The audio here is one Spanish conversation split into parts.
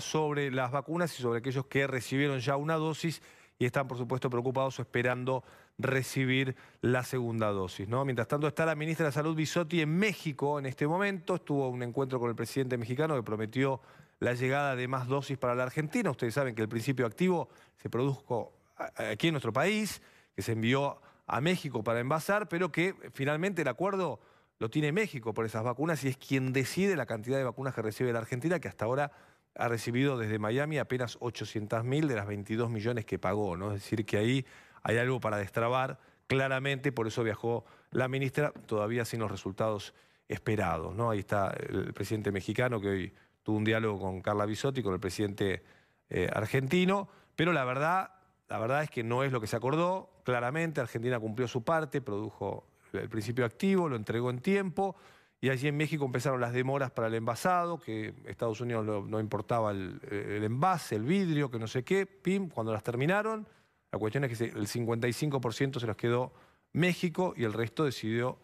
sobre las vacunas y sobre aquellos que recibieron ya una dosis y están, por supuesto, preocupados o esperando recibir la segunda dosis. ¿no? Mientras tanto, está la ministra de Salud Bisotti en México en este momento. Estuvo un encuentro con el presidente mexicano que prometió la llegada de más dosis para la Argentina. Ustedes saben que el principio activo se produjo aquí en nuestro país, que se envió a México para envasar, pero que eh, finalmente el acuerdo lo tiene México por esas vacunas y es quien decide la cantidad de vacunas que recibe la Argentina, que hasta ahora ha recibido desde Miami apenas 800 mil de las 22 millones que pagó, ¿no? Es decir, que ahí hay algo para destrabar claramente, por eso viajó la ministra, todavía sin los resultados esperados, ¿no? Ahí está el presidente mexicano que hoy tuvo un diálogo con Carla Bisotti, con el presidente eh, argentino, pero la verdad, la verdad es que no es lo que se acordó, claramente Argentina cumplió su parte, produjo el principio activo, lo entregó en tiempo, y allí en México empezaron las demoras para el envasado, que Estados Unidos no, importaba el, envase, el vidrio, que no sé qué, pim, cuando las terminaron, la cuestión es que el 55% se los quedó México y el resto decidió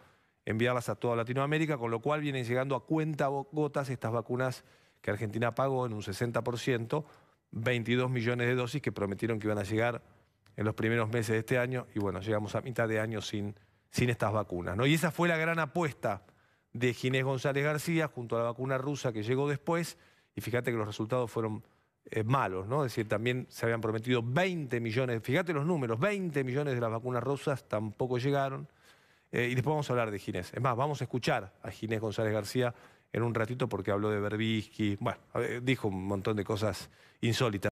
enviarlas a toda Latinoamérica, con lo cual vienen llegando a cuenta gotas estas vacunas que Argentina pagó en un 60%, 22 millones de dosis que prometieron que iban a llegar en los primeros meses de este año, y bueno, llegamos a mitad de año sin, sin estas vacunas. ¿no? Y esa fue la gran apuesta de Ginés González García junto a la vacuna rusa que llegó después, y fíjate que los resultados fueron eh, malos, ¿no? Es decir, también se habían prometido 20 millones, fíjate los números, 20 millones de las vacunas rusas tampoco llegaron, eh, y después vamos a hablar de Ginés. Es más, vamos a escuchar a Ginés González García en un ratito porque habló de Berbisky, bueno, eh, dijo un montón de cosas insólitas.